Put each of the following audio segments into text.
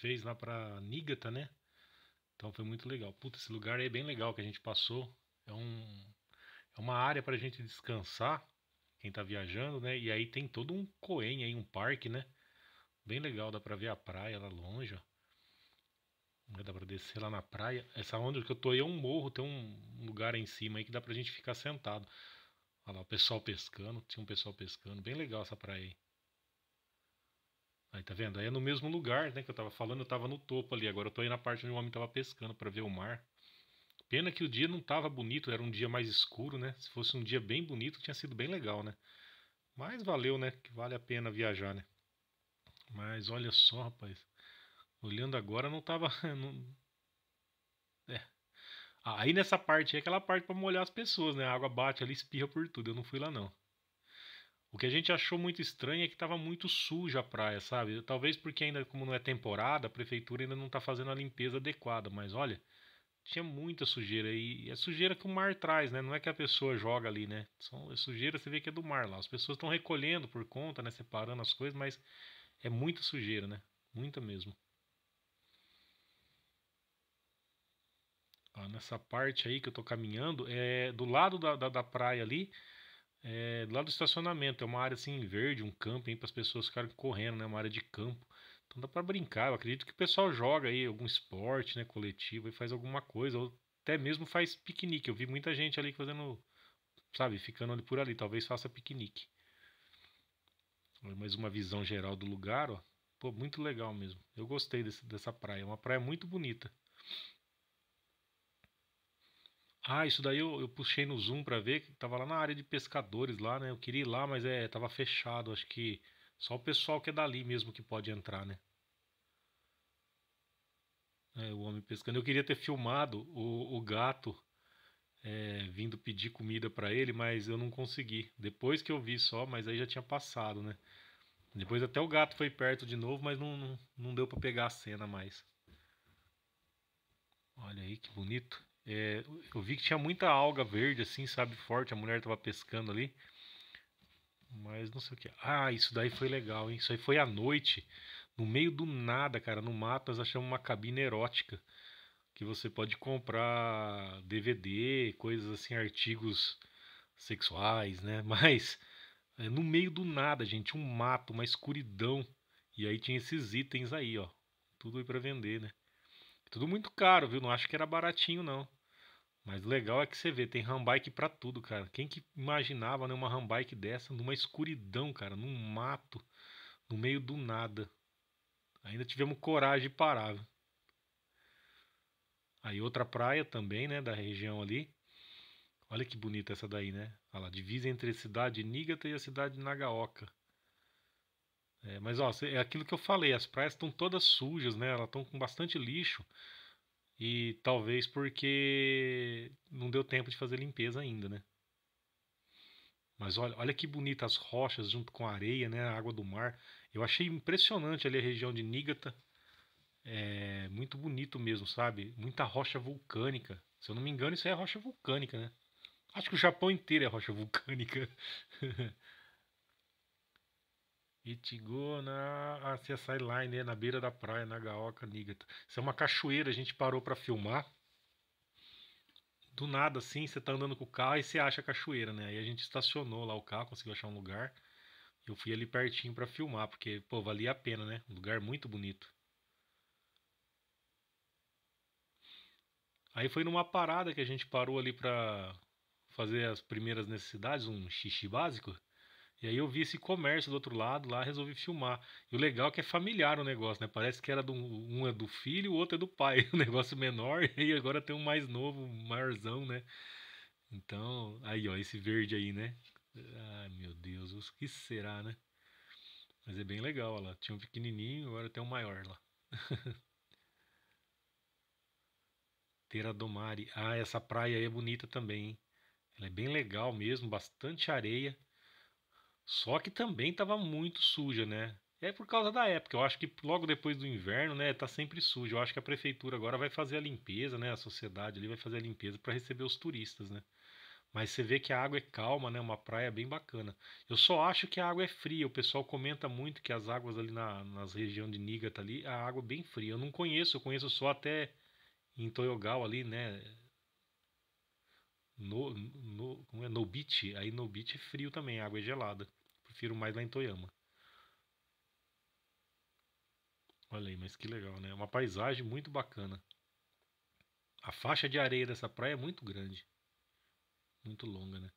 fez lá pra Nígata, né? Então foi muito legal. Puta, esse lugar é bem legal que a gente passou. É, um, é uma área pra gente descansar, quem tá viajando, né? E aí tem todo um coen aí, um parque, né? Bem legal, dá pra ver a praia lá longe, ó. Né, dá pra descer lá na praia. Essa onda que eu tô aí é um morro, tem um lugar aí em cima aí que dá pra gente ficar sentado. Olha lá, o pessoal pescando, tinha um pessoal pescando. Bem legal essa praia aí. Aí tá vendo? Aí é no mesmo lugar, né, que eu tava falando, eu tava no topo ali. Agora eu tô aí na parte onde o homem tava pescando para ver o mar. Pena que o dia não tava bonito, era um dia mais escuro, né? Se fosse um dia bem bonito, tinha sido bem legal, né? Mas valeu, né? Que vale a pena viajar, né? Mas olha só, rapaz. Olhando agora não tava não... É. Aí nessa parte é aquela parte para molhar as pessoas, né? A água bate ali, espirra por tudo. Eu não fui lá não. O que a gente achou muito estranho é que estava muito suja a praia, sabe? Talvez porque ainda como não é temporada, a prefeitura ainda não está fazendo a limpeza adequada, mas olha, tinha muita sujeira e é sujeira que o mar traz, né? Não é que a pessoa joga ali, né? São, é sujeira você vê que é do mar lá. As pessoas estão recolhendo por conta, né? Separando as coisas, mas é muita sujeira, né? Muita mesmo. Ó, nessa parte aí que eu tô caminhando, é do lado da, da, da praia ali é, do lado do estacionamento. É uma área assim verde, um campo para as pessoas ficarem correndo, né? Uma área de campo. Então dá para brincar. Eu acredito que o pessoal joga aí algum esporte, né? Coletivo e faz alguma coisa. Ou até mesmo faz piquenique. Eu vi muita gente ali fazendo, sabe? Ficando ali por ali. Talvez faça piquenique. Mais uma visão geral do lugar, ó. Pô, muito legal mesmo. Eu gostei desse, dessa praia. É uma praia muito bonita. Ah, isso daí eu, eu puxei no Zoom para ver, que tava lá na área de pescadores lá, né? Eu queria ir lá, mas é, tava fechado, acho que só o pessoal que é dali mesmo que pode entrar, né? É, o homem pescando. Eu queria ter filmado o, o gato é, vindo pedir comida para ele, mas eu não consegui. Depois que eu vi só, mas aí já tinha passado, né? Depois até o gato foi perto de novo, mas não, não, não deu para pegar a cena mais. Olha aí que bonito. É, eu vi que tinha muita alga verde, assim, sabe? Forte, a mulher tava pescando ali. Mas não sei o que. Ah, isso daí foi legal, hein? Isso aí foi à noite. No meio do nada, cara, no mato, nós achamos uma cabine erótica. Que você pode comprar DVD, coisas assim, artigos sexuais, né? Mas é, no meio do nada, gente, um mato, uma escuridão. E aí tinha esses itens aí, ó. Tudo aí pra vender, né? Tudo muito caro, viu? Não acho que era baratinho, não. Mas o legal é que você vê, tem handbike para tudo, cara. Quem que imaginava né, uma handbike dessa numa escuridão, cara, num mato, no meio do nada. Ainda tivemos coragem de parar. Viu? Aí outra praia também, né, da região ali. Olha que bonita essa daí, né? Olha lá, divisa entre a cidade de Niigata e a cidade de Nagaoka. É, mas ó, é aquilo que eu falei, as praias estão todas sujas, né? Elas estão com bastante lixo. E talvez porque não deu tempo de fazer limpeza ainda, né? Mas olha, olha que bonitas as rochas junto com a areia, né? A água do mar. Eu achei impressionante ali a região de Nígata. É muito bonito mesmo, sabe? Muita rocha vulcânica. Se eu não me engano, isso é rocha vulcânica, né? Acho que o Japão inteiro é rocha vulcânica. Itigona, a assim, né? na beira da praia, na Gaoca, Nigata. Isso é uma cachoeira, a gente parou para filmar. Do nada, assim, você tá andando com o carro e você acha a cachoeira, né? Aí a gente estacionou lá o carro, conseguiu achar um lugar. Eu fui ali pertinho para filmar, porque, pô, valia a pena, né? Um lugar muito bonito. Aí foi numa parada que a gente parou ali pra fazer as primeiras necessidades, um xixi básico. E aí eu vi esse comércio do outro lado lá, resolvi filmar. E o legal é que é familiar o negócio, né? Parece que era do, um é do filho, o outro é do pai. O negócio é menor e agora tem um mais novo, um maiorzão, né? Então, aí ó, esse verde aí, né? Ai meu Deus, o que será, né? Mas é bem legal, ó lá. Tinha um pequenininho, agora tem um maior lá. Teradomari. Ah, essa praia aí é bonita também, hein? Ela é bem legal mesmo, bastante areia. Só que também estava muito suja, né? É por causa da época. Eu acho que logo depois do inverno, né, tá sempre sujo. Eu acho que a prefeitura agora vai fazer a limpeza, né? A sociedade ali vai fazer a limpeza para receber os turistas, né? Mas você vê que a água é calma, né? Uma praia bem bacana. Eu só acho que a água é fria. O pessoal comenta muito que as águas ali na, nas regiões de tá ali, a água é bem fria. Eu não conheço, eu conheço só até em Toyogal ali, né? No, no, como é? No Beach. Aí no Beach é frio também, a água é gelada prefiro mais lá em Toyama. Olha aí, mas que legal, né? Uma paisagem muito bacana. A faixa de areia dessa praia é muito grande. Muito longa, né?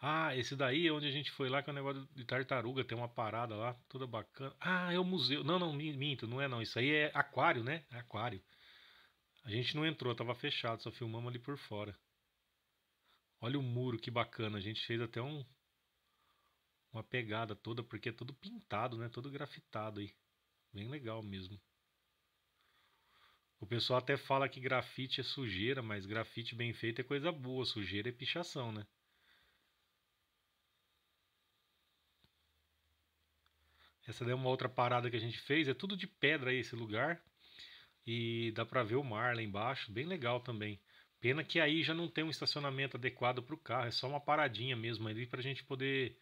Ah, esse daí é onde a gente foi lá, que é um negócio de tartaruga, tem uma parada lá, toda bacana. Ah, é o museu. Não, não, minto, não é não. Isso aí é aquário, né? É aquário. A gente não entrou, tava fechado, só filmamos ali por fora. Olha o muro, que bacana. A gente fez até um, uma pegada toda, porque é tudo pintado, né? Todo grafitado aí. Bem legal mesmo. O pessoal até fala que grafite é sujeira, mas grafite bem feito é coisa boa, sujeira é pichação, né? Essa daí é uma outra parada que a gente fez, é tudo de pedra aí esse lugar. E dá pra ver o mar lá embaixo, bem legal também. Pena que aí já não tem um estacionamento adequado para o carro, é só uma paradinha mesmo ali para a gente poder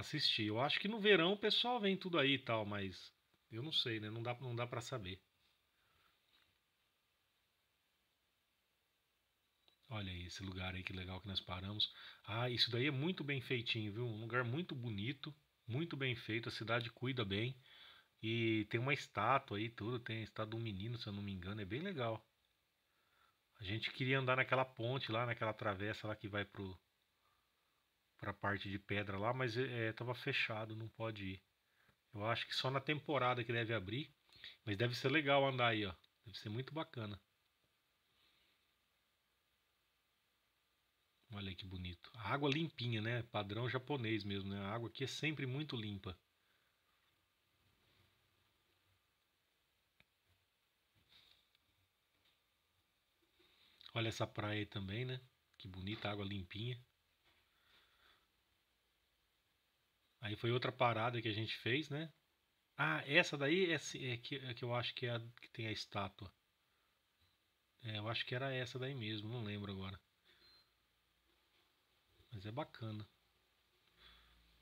assistir. Eu acho que no verão o pessoal vem tudo aí e tal, mas eu não sei, né? Não dá, não dá para saber. Olha aí esse lugar aí que legal que nós paramos. Ah, isso daí é muito bem feitinho, viu? Um lugar muito bonito, muito bem feito, a cidade cuida bem. E tem uma estátua aí, tudo, tem a estátua de um menino, se eu não me engano, é bem legal. A gente queria andar naquela ponte lá, naquela travessa lá que vai pro para a parte de pedra lá, mas estava eh, eh, fechado, não pode ir. Eu acho que só na temporada que deve abrir, mas deve ser legal andar aí, ó. Deve ser muito bacana. Olha que bonito. A água limpinha, né? Padrão japonês mesmo, né? A água aqui é sempre muito limpa. Olha essa praia aí também, né? Que bonita, água limpinha. Aí foi outra parada que a gente fez, né? Ah, essa daí é, é, que, é que eu acho que é a que tem a estátua. É, eu acho que era essa daí mesmo, não lembro agora. Mas é bacana.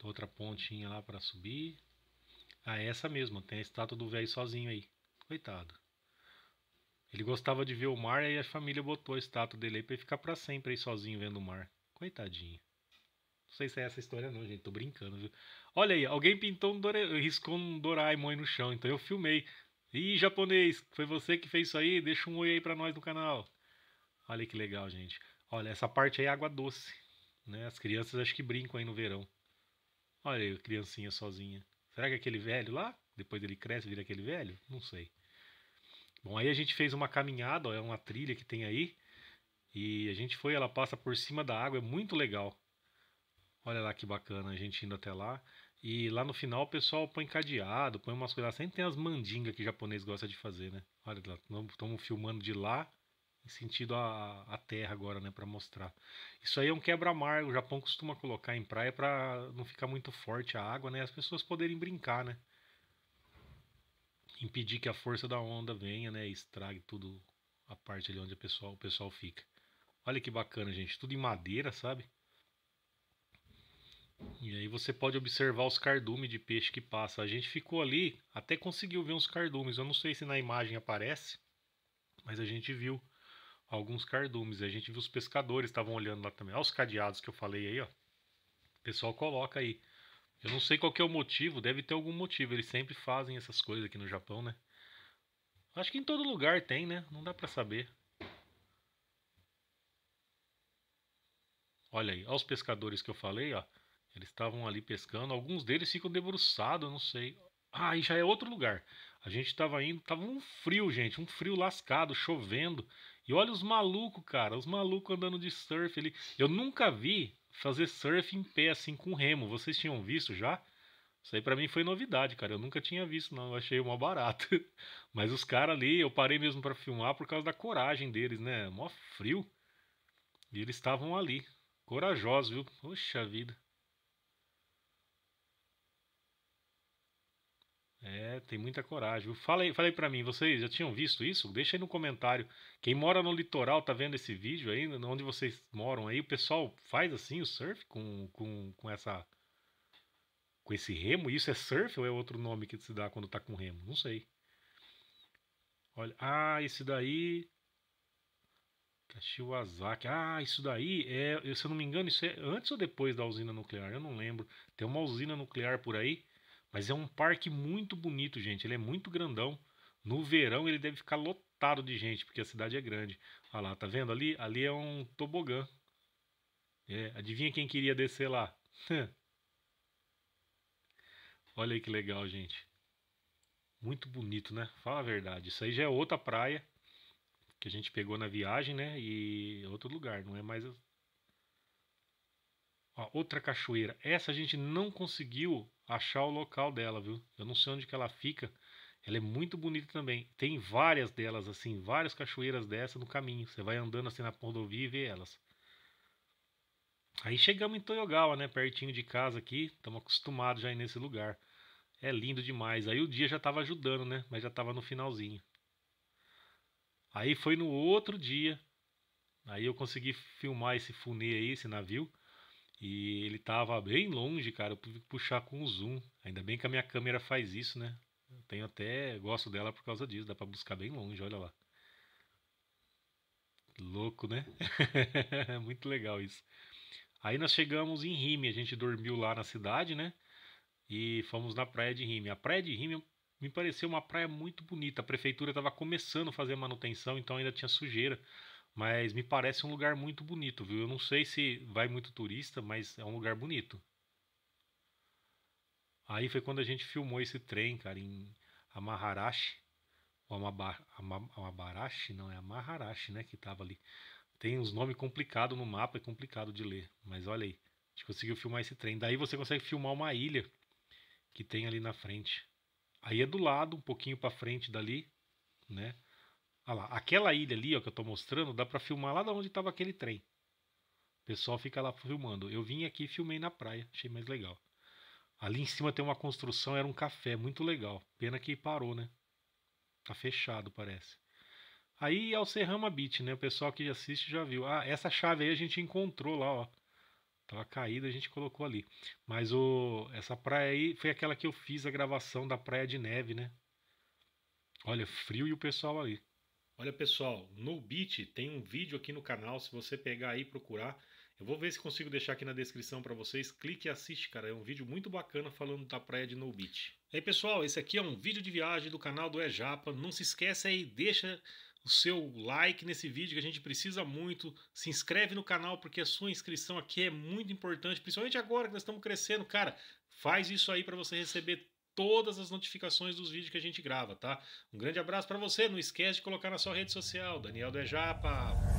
Outra pontinha lá para subir. Ah, é essa mesmo, tem a estátua do velho sozinho aí. Coitado. Ele gostava de ver o mar e a família botou a estátua dele aí para ele ficar para sempre aí sozinho vendo o mar. Coitadinho. Não sei se é essa história, não, gente. Tô brincando, viu? Olha aí, alguém pintou um Dore... riscou um Doraemon aí no chão, então eu filmei. Ih, japonês, foi você que fez isso aí? Deixa um oi aí pra nós no canal. Olha que legal, gente. Olha, essa parte aí é água doce. Né? As crianças acho que brincam aí no verão. Olha aí, criancinha sozinha. Será que é aquele velho lá? Depois ele cresce, vira aquele velho? Não sei. Bom, aí a gente fez uma caminhada, ó, é uma trilha que tem aí. E a gente foi, ela passa por cima da água, é muito legal. Olha lá que bacana, a gente indo até lá. E lá no final o pessoal põe cadeado, põe umas coisas. Sempre tem as mandingas que o japonês gosta de fazer, né? Olha lá, estamos filmando de lá em sentido à, à terra agora, né? Para mostrar. Isso aí é um quebra-mar. O Japão costuma colocar em praia para não ficar muito forte a água, né? As pessoas poderem brincar, né? Impedir que a força da onda venha, né? E estrague tudo a parte ali onde pessoal, o pessoal fica. Olha que bacana, gente. Tudo em madeira, sabe? E aí você pode observar os cardumes de peixe que passa. A gente ficou ali, até conseguiu ver uns cardumes. Eu não sei se na imagem aparece, mas a gente viu alguns cardumes. A gente viu os pescadores estavam olhando lá também. Olha os cadeados que eu falei aí, ó. O pessoal coloca aí. Eu não sei qual é o motivo, deve ter algum motivo. Eles sempre fazem essas coisas aqui no Japão, né? Acho que em todo lugar tem, né? Não dá para saber. Olha aí, olha os pescadores que eu falei, ó. Eles estavam ali pescando, alguns deles ficam debruçados, não sei. Ah, e já é outro lugar. A gente estava indo, tava um frio, gente, um frio lascado, chovendo. E olha os malucos, cara, os malucos andando de surf ali. Eu nunca vi fazer surf em pé assim com remo. Vocês tinham visto já? Isso aí para mim foi novidade, cara. Eu nunca tinha visto, não. Eu achei uma barata. Mas os caras ali, eu parei mesmo para filmar por causa da coragem deles, né? Mó frio. E eles estavam ali. Corajosos, viu? Poxa vida. É, tem muita coragem. Falei, falei para mim, vocês já tinham visto isso? Deixa aí no comentário. Quem mora no litoral tá vendo esse vídeo aí, onde vocês moram aí, o pessoal faz assim o surf com, com, com essa com esse remo? Isso é surf ou é outro nome que se dá quando tá com remo? Não sei. Olha, ah, esse daí Kashiwazaki. Ah, isso daí é, se eu não me engano, isso é antes ou depois da usina nuclear, eu não lembro. Tem uma usina nuclear por aí mas é um parque muito bonito, gente. Ele é muito grandão. No verão ele deve ficar lotado de gente, porque a cidade é grande. Olha lá, tá vendo ali? Ali é um tobogã. É, adivinha quem queria descer lá? Olha aí que legal, gente. Muito bonito, né? Fala a verdade. Isso aí já é outra praia que a gente pegou na viagem, né? E é outro lugar, não é mais outra cachoeira. Essa a gente não conseguiu achar o local dela, viu? Eu não sei onde que ela fica. Ela é muito bonita também. Tem várias delas, assim, várias cachoeiras dessa no caminho. Você vai andando assim na rodovia e vê elas. Aí chegamos em Toyogawa, né? Pertinho de casa aqui. Estamos acostumados já nesse lugar. É lindo demais. Aí o dia já estava ajudando, né? Mas já estava no finalzinho. Aí foi no outro dia. Aí eu consegui filmar esse funê aí, esse navio. E ele tava bem longe, cara. Eu pude puxar com o zoom. Ainda bem que a minha câmera faz isso, né? Eu tenho até. Gosto dela por causa disso. Dá pra buscar bem longe, olha lá. Louco, né? Muito legal isso. Aí nós chegamos em Rime. A gente dormiu lá na cidade, né? E fomos na praia de Rime. A praia de Rime me pareceu uma praia muito bonita. A prefeitura estava começando a fazer manutenção, então ainda tinha sujeira. Mas me parece um lugar muito bonito, viu? Eu não sei se vai muito turista, mas é um lugar bonito. Aí foi quando a gente filmou esse trem, cara, em Amaharashi. Ou Amabarashi, não, é Amaharashi, né? Que tava ali. Tem uns nomes complicados no mapa, é complicado de ler. Mas olha aí, a gente conseguiu filmar esse trem. Daí você consegue filmar uma ilha que tem ali na frente. Aí é do lado, um pouquinho para frente dali, né? Olha lá, aquela ilha ali ó, que eu estou mostrando, dá para filmar lá de onde estava aquele trem. O pessoal fica lá filmando. Eu vim aqui e filmei na praia, achei mais legal. Ali em cima tem uma construção, era um café, muito legal. Pena que parou, né? Tá fechado, parece. Aí é o Serrama Beach, né? O pessoal que assiste já viu. Ah, essa chave aí a gente encontrou lá, ó. Tava caída, a gente colocou ali. Mas o essa praia aí foi aquela que eu fiz a gravação da Praia de Neve, né? Olha, frio e o pessoal ali. Olha pessoal, no Beat tem um vídeo aqui no canal, se você pegar aí e procurar, eu vou ver se consigo deixar aqui na descrição para vocês, clique e assiste, cara, é um vídeo muito bacana falando da praia de No Beach. E aí pessoal, esse aqui é um vídeo de viagem do canal do Ejapa, não se esquece aí, deixa o seu like nesse vídeo que a gente precisa muito, se inscreve no canal porque a sua inscrição aqui é muito importante, principalmente agora que nós estamos crescendo, cara, faz isso aí para você receber todas as notificações dos vídeos que a gente grava, tá? Um grande abraço para você, não esquece de colocar na sua rede social, Daniel do Ejapa.